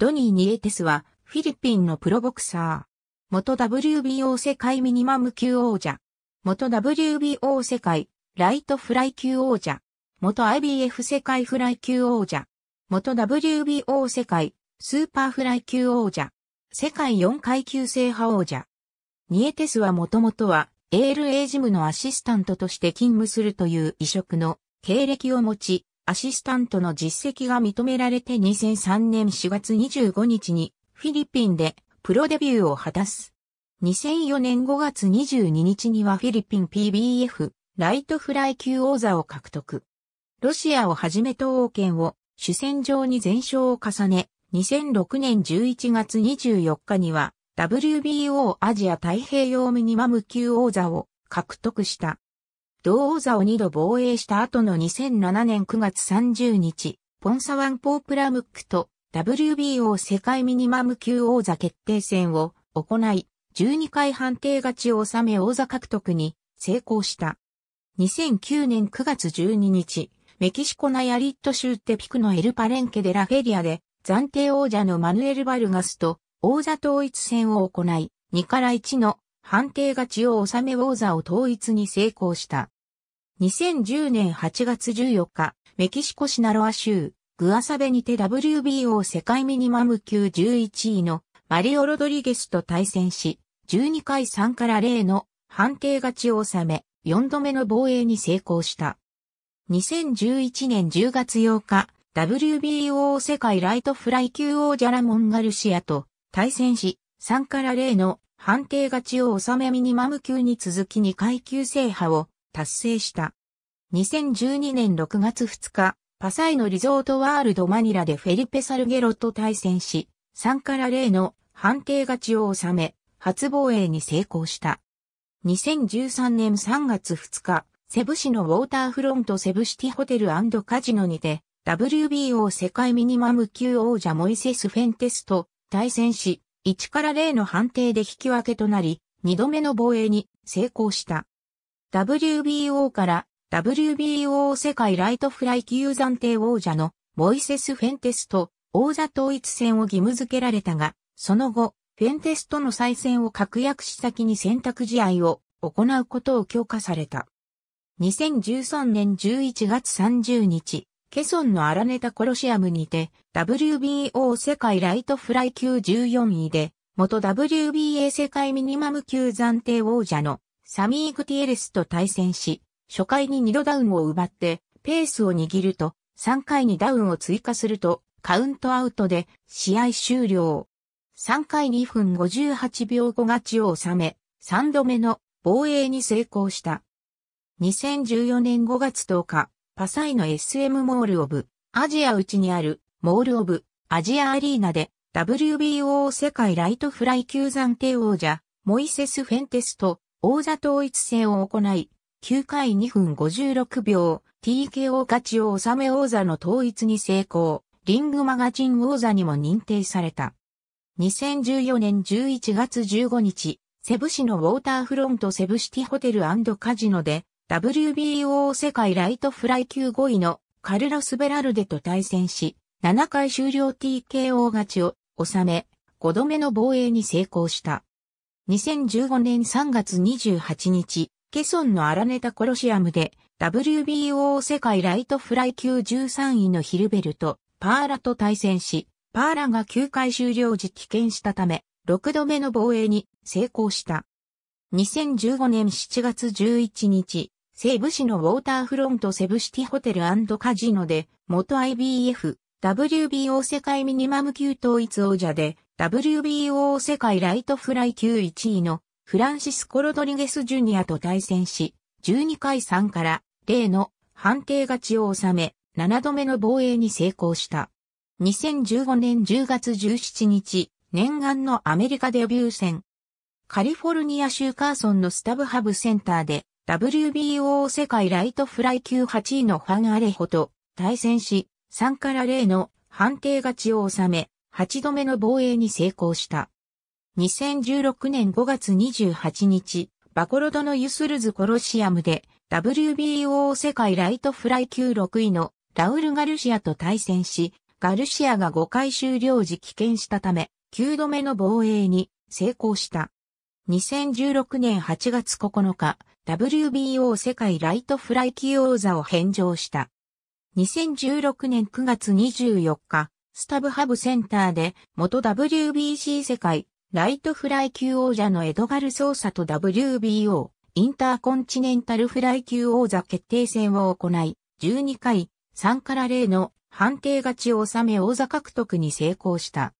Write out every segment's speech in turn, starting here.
ドニー・ニエテスは、フィリピンのプロボクサー。元 WBO 世界ミニマム級王者。元 WBO 世界ライトフライ級王者。元 IBF 世界フライ級王者。元 WBO 世界スーパーフライ級王者。世界4階級制覇王者。ニエテスはもともとは ALA ジムのアシスタントとして勤務するという異色の経歴を持ち、アシスタントの実績が認められて2003年4月25日にフィリピンでプロデビューを果たす。2004年5月22日にはフィリピン PBF ライトフライ級王座を獲得。ロシアをはじめ東欧圏を主戦場に全勝を重ね、2006年11月24日には WBO アジア太平洋ミニマム級王座を獲得した。同王座を2度防衛した後の2007年9月30日、ポンサワンポープラムックと WBO 世界ミニマム級王座決定戦を行い、12回判定勝ちを収め王座獲得に成功した。2009年9月12日、メキシコナヤリット州テピクのエルパレンケデラフェリアで暫定王者のマヌエル・バルガスと王座統一戦を行い、2から1の判定勝ちを収め王座を統一に成功した。2010年8月14日、メキシコシナロア州、グアサベにて WBO 世界ミニマム級11位のマリオ・ロドリゲスと対戦し、12回3から0の判定勝ちを収め、4度目の防衛に成功した。2011年10月8日、WBO 世界ライトフライ級王者ラモン・ガルシアと対戦し、3から0の判定勝ちを収めミニマム級に続き2階級制覇を達成した。2012年6月2日、パサイのリゾートワールドマニラでフェリペ・サルゲロと対戦し、3から0の判定勝ちを収め、初防衛に成功した。2013年3月2日、セブ市のウォーターフロントセブシティホテルカジノにて、WBO 世界ミニマム級王者モイセス・フェンテスと対戦し、1から0の判定で引き分けとなり、2度目の防衛に成功した。WBO から WBO 世界ライトフライ級暫定王者のモイセス・フェンテスと王座統一戦を義務付けられたが、その後、フェンテスとの再戦を確約し先に選択試合を行うことを強化された。2013年11月30日、ケソンのアラネタコロシアムにて、WBO 世界ライトフライ級14位で、元 WBA 世界ミニマム級暫定王者のサミー・グティエレスと対戦し、初回に2度ダウンを奪って、ペースを握ると、3回にダウンを追加すると、カウントアウトで試合終了。3回2分58秒後勝ちを収め、3度目の防衛に成功した。2014年5月10日、パサイの SM モールオブ、アジア内にある、モールオブ、アジアアリーナで、WBO 世界ライトフライ級暫定王者、モイセス・フェンテスと、王座統一戦を行い、9回2分56秒、TKO 勝ちを収め王座の統一に成功、リングマガジン王座にも認定された。2014年11月15日、セブ市のウォーターフロントセブシティホテルカジノで、WBO 世界ライトフライ級5位のカルロス・ベラルデと対戦し、7回終了 TKO 勝ちを収め、5度目の防衛に成功した。2015年3月28日、ケソンのアラネタコロシアムで WBO 世界ライトフライ級13位のヒルベルト、パーラと対戦し、パーラが9回終了時棄権したため、6度目の防衛に成功した。2015年7月11日、西部市のウォーターフロントセブシティホテルカジノで、元 IBF、WBO 世界ミニマム級統一王者で、WBO 世界ライトフライ級1位のフランシスコ・ロドリゲス・ジュニアと対戦し、12回3から例の判定勝ちを収め、7度目の防衛に成功した。2015年10月17日、念願のアメリカデビュー戦。カリフォルニア州カーソンのスタブハブセンターで WBO 世界ライトフライ級8位のファン・アレホと対戦し、3から0の判定勝ちを収め、8度目の防衛に成功した。2016年5月28日、バコロドのユスルズコロシアムで WBO 世界ライトフライ級6位のラウル・ガルシアと対戦し、ガルシアが5回終了時棄権したため、9度目の防衛に成功した。2016年8月9日、WBO 世界ライトフライ級王座を返上した。2016年9月24日、スタブハブセンターで元 WBC 世界ライトフライ級王者のエドガル・ソーサと WBO インターコンチネンタルフライ級王座決定戦を行い、12回3から0の判定勝ちを収め王座獲得に成功した。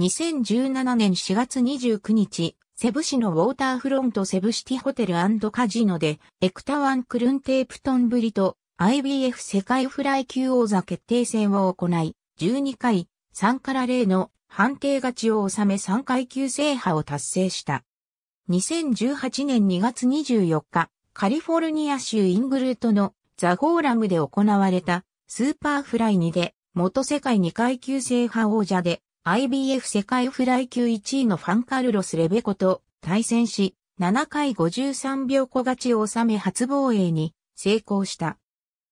2017年4月29日、セブ市のウォーターフロントセブシティホテルカジノで、エクタワンクルンテープトンブリと IBF 世界フライ級王座決定戦を行い、12回、3から0の判定勝ちを収め3階級制覇を達成した。2018年2月24日、カリフォルニア州イングルートのザ・フォーラムで行われたスーパーフライ2で元世界2階級制覇王者で IBF 世界フライ級1位のファンカルロス・レベコと対戦し、7回53秒小勝ちを収め初防衛に成功した。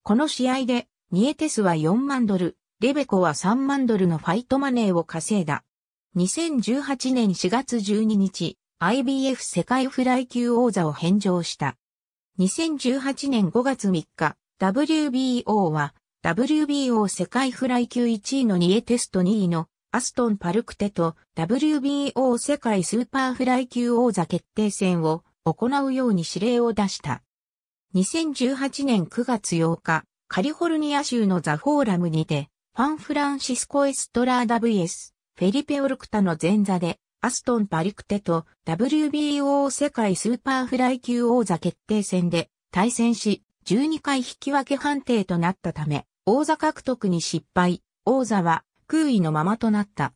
この試合で、ニエテスは4万ドル、レベコは3万ドルのファイトマネーを稼いだ。2018年4月12日、IBF 世界フライ級王座を返上した。2018年5月3日、WBO は WBO 世界フライ級1位のニエテスと2位のアストンパルクテと WBO 世界スーパーフライ級王座決定戦を行うように指令を出した。2018年9月8日、カリフォルニア州のザ・フォーラムにて、ファン・フランシスコ・エストラーダ VS、フェリペ・オルクタの前座で、アストン・パリクテと WBO 世界スーパーフライ級王座決定戦で対戦し、12回引き分け判定となったため、王座獲得に失敗。王座は空位のままとなった。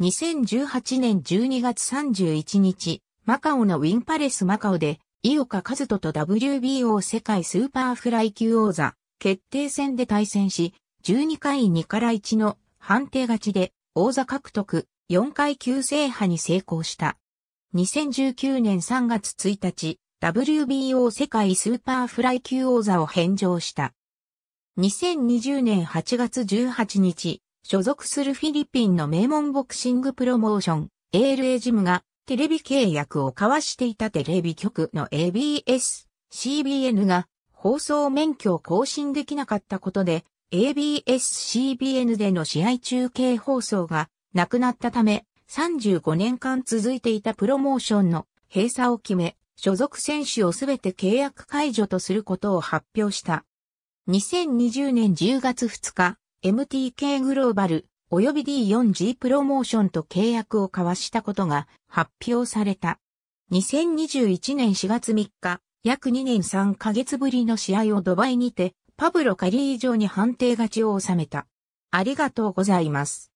2018年12月31日、マカオのウィンパレスマカオで、井岡和人と WBO 世界スーパーフライ級王座決定戦で対戦し、12回2から1の判定勝ちで王座獲得4回級制覇に成功した。2019年3月1日、WBO 世界スーパーフライ級王座を返上した。2020年8月18日、所属するフィリピンの名門ボクシングプロモーション、ALA ジムが、テレビ契約を交わしていたテレビ局の ABS、CBN が、放送免許を更新できなかったことで、ABS、CBN での試合中継放送が、なくなったため、35年間続いていたプロモーションの閉鎖を決め、所属選手をすべて契約解除とすることを発表した。2020年10月2日、MTK グローバル、及び D4G プロモーションと契約を交わしたことが発表された。2021年4月3日、約2年3ヶ月ぶりの試合をドバイにて、パブロ・カリー以上に判定勝ちを収めた。ありがとうございます。